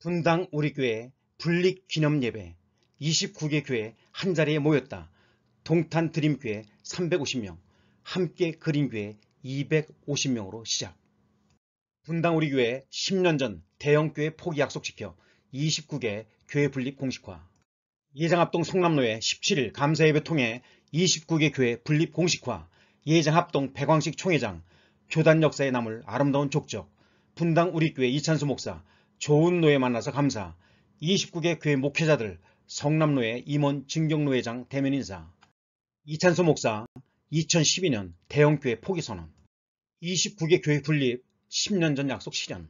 분당 우리 교회 분립 기념 예배 29개 교회 한 자리에 모였다. 동탄 드림교회 350명, 함께 그림교회 250명으로 시작. 분당 우리 교회 10년 전 대형교회 포기 약속시켜 29개 교회 분립 공식화. 예장합동 성남로에 17일 감사예배 통해 29개 교회 분립 공식화. 예장합동 백광식 총회장, 교단 역사에 남을 아름다운 족적. 분당 우리 교회 이찬수 목사, 좋은 노예 만나서 감사 29개 교회 목회자들 성남노회 임원 증경노회장 대면 인사 이찬수 목사 2012년 대형교회 포기선언 29개 교회 분립 10년 전 약속 실현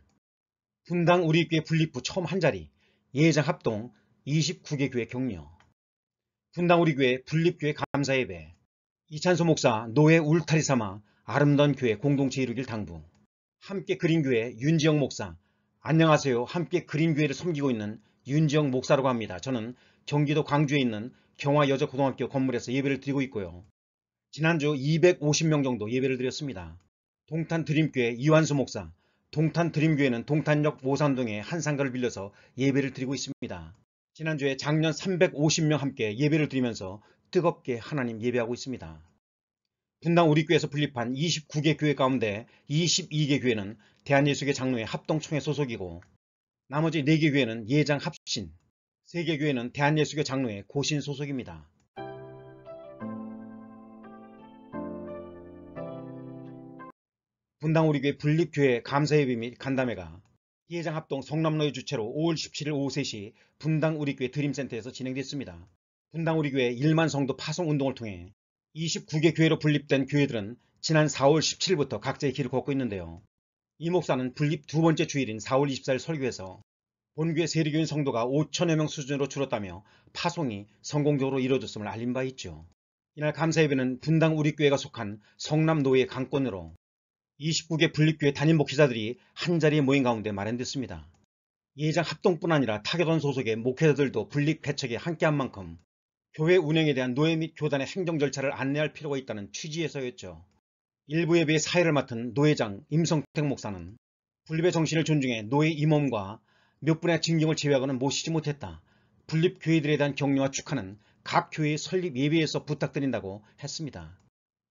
분당 우리교회 분립부 처음 한자리 예장 합동 29개 교회 격려 분당 우리교회 분립교회 감사예배 이찬수 목사 노예 울타리 삼아 아름다운 교회 공동체 이루길 당부 함께 그린교회 윤지영 목사 안녕하세요. 함께 그림교회를 섬기고 있는 윤지영 목사라고 합니다. 저는 경기도 광주에 있는 경화여자고등학교 건물에서 예배를 드리고 있고요. 지난주 250명 정도 예배를 드렸습니다. 동탄 드림교회 이완수 목사, 동탄 드림교회는 동탄역 모산동에한 상가를 빌려서 예배를 드리고 있습니다. 지난주에 작년 350명 함께 예배를 드리면서 뜨겁게 하나님 예배하고 있습니다. 분당 우리 교회에서 분립한 29개 교회 가운데 22개 교회는 대한예수교 장로회 합동총회 소속이고 나머지 4개 교회는 예장 합신, 3개 교회는 대한예수교 장로회 고신 소속입니다. 분당 우리교회 분립교회 감사예배 및 간담회가 예장 합동 성남로의 주체로 5월 17일 오후 3시 분당 우리교회 드림센터에서 진행됐습니다. 분당 우리교회 1만 성도 파송 운동을 통해 29개 교회로 분립된 교회들은 지난 4월 17일부터 각자의 길을 걷고 있는데요. 이 목사는 분립 두 번째 주일인 4월 24일 설교에서 본교의 세리교인 성도가 5천여 명 수준으로 줄었다며 파송이 성공적으로 이뤄졌음을 알린 바 있죠. 이날 감사예배는 분당 우리 교회가 속한 성남노의 강권으로 29개 분립교회 단임 목회자들이 한자리에 모인 가운데 마련됐습니다. 예장 합동뿐 아니라 타겟원 소속의 목회자들도 분립 개척에 함께한 만큼 교회 운영에 대한 노예 및 교단의 행정 절차를 안내할 필요가 있다는 취지에서였죠. 일부에 비해 사회를 맡은 노회장 임성택 목사는 분립의 정신을 존중해 노예 임원과 몇 분의 징경을 제외하고는 모시지 못했다. 분립 교회들에 대한 격려와 축하는 각 교회의 설립 예배에서 부탁드린다고 했습니다.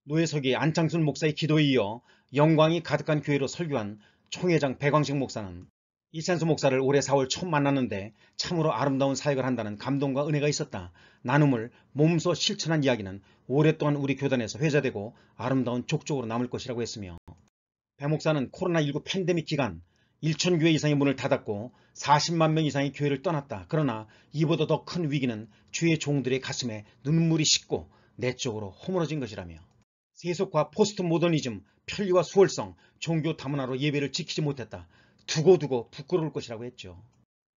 노예석이 안창순 목사의 기도에 이어 영광이 가득한 교회로 설교한 총회장 백광식 목사는 이찬수 목사를 올해 4월 처음 만났는데 참으로 아름다운 사역을 한다는 감동과 은혜가 있었다. 나눔을 몸소 실천한 이야기는 오랫동안 우리 교단에서 회자되고 아름다운 족적으로 남을 것이라고 했으며 배 목사는 코로나19 팬데믹 기간 1천 교회 이상의 문을 닫았고 40만 명 이상의 교회를 떠났다. 그러나 이보다 더 큰 위기는 주의 종들의 가슴에 눈물이 식고 내적으로 허물어진 것이라며 세속과 포스트 모더니즘, 편리와 수월성, 종교 다문화로 예배를 지키지 못했다. 두고두고 부끄러울 것이라고 했죠.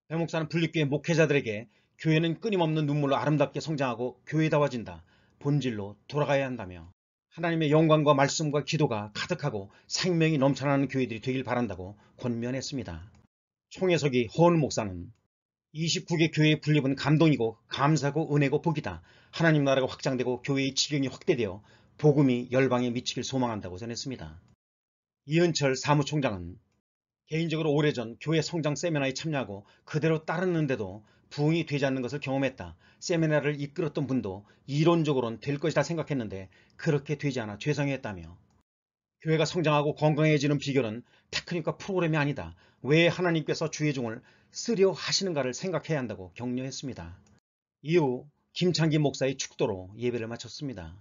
배 목사는 분리교회 목회자들에게 교회는 끊임없는 눈물로 아름답게 성장하고 교회다워진다. 본질로 돌아가야 한다며 하나님의 영광과 말씀과 기도가 가득하고 생명이 넘쳐나는 교회들이 되길 바란다고 권면했습니다. 총회석이 허은 목사는 29개 교회의 분립은 감동이고 감사고 은혜고 복이다. 하나님 나라가 확장되고 교회의 지경이 확대되어 복음이 열방에 미치길 소망한다고 전했습니다. 이은철 사무총장은 개인적으로 오래전 교회 성장 세미나에 참여하고 그대로 따랐는데도 부흥이 되지 않는 것을 경험했다. 세미나를 이끌었던 분도 이론적으로는 될 것이다 생각했는데 그렇게 되지 않아 죄송했다며 교회가 성장하고 건강해지는 비결은 테크닉과 프로그램이 아니다. 왜 하나님께서 주의 종을 쓰려 하시는가를 생각해야 한다고 격려했습니다. 이후 김창기 목사의 축도로 예배를 마쳤습니다.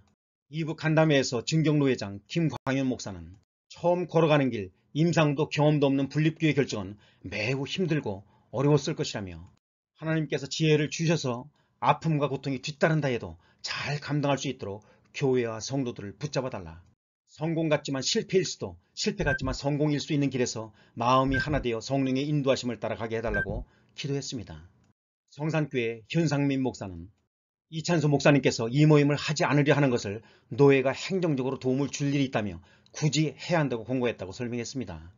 이부 간담회에서 진경노회장 김광현 목사는 처음 걸어가는 길 임상도 경험도 없는 분립교의 결정은 매우 힘들고 어려웠을 것이라며 하나님께서 지혜를 주셔서 아픔과 고통이 뒤따른다 해도 잘 감당할 수 있도록 교회와 성도들을 붙잡아 달라. 성공 같지만 실패일 수도 실패 같지만 성공일 수 있는 길에서 마음이 하나 되어 성령의 인도하심을 따라가게 해달라고 기도했습니다. 성산교회 현상민 목사는 이찬수 목사님께서 이 모임을 하지 않으려 하는 것을 노예가 행정적으로 도움을 줄 일이 있다며 굳이 해야 한다고 권고했다고 설명했습니다.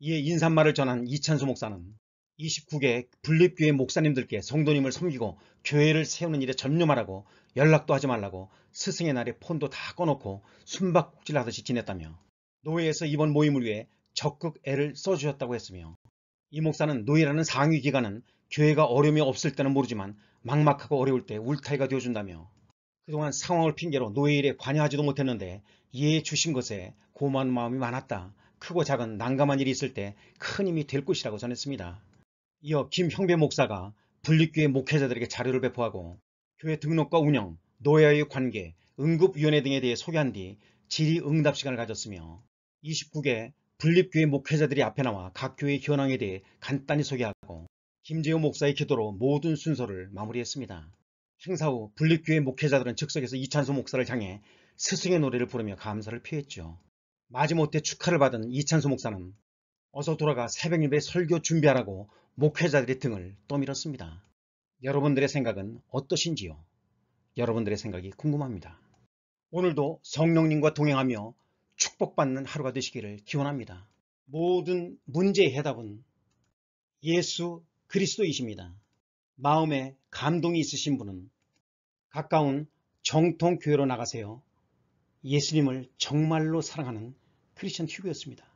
이에 인사말을 전한 이찬수 목사는 29개 분립교회 목사님들께 성도님을 섬기고 교회를 세우는 일에 전념하라고 연락도 하지 말라고 스승의 날에 폰도 다 꺼놓고 숨바꼭질 하듯이 지냈다며 노예에서 이번 모임을 위해 적극 애를 써주셨다고 했으며 이 목사는 노예라는 상위 기간은 교회가 어려움이 없을 때는 모르지만 막막하고 어려울 때 울타리가 되어준다며 그동안 상황을 핑계로 노예일에 관여하지도 못했는데 이해해 주신 것에 고마운 마음이 많았다. 크고 작은 난감한 일이 있을 때 큰 힘이 될 것이라고 전했습니다. 이어 김형배 목사가 분립교회 목회자들에게 자료를 배포하고 교회 등록과 운영, 노예와의 관계, 응급위원회 등에 대해 소개한 뒤 질의응답 시간을 가졌으며 29개 분립교회 목회자들이 앞에 나와 각 교회 현황에 대해 간단히 소개하고 김재호 목사의 기도로 모든 순서를 마무리했습니다. 행사 후 분립교회 목회자들은 즉석에서 이찬수 목사를 향해 스승의 노래를 부르며 감사를 표했죠. 마지못해 축하를 받은 이찬수 목사는 어서 돌아가 새벽 예배 설교 준비하라고 목회자들의 등을 떠밀었습니다. 여러분들의 생각은 어떠신지요? 여러분들의 생각이 궁금합니다. 오늘도 성령님과 동행하며 축복받는 하루가 되시기를 기원합니다. 모든 문제의 해답은 예수 그리스도이십니다. 마음에 감동이 있으신 분은 가까운 정통교회로 나가세요. 예수님을 정말로 사랑하는 크리스천 휴교였습니다.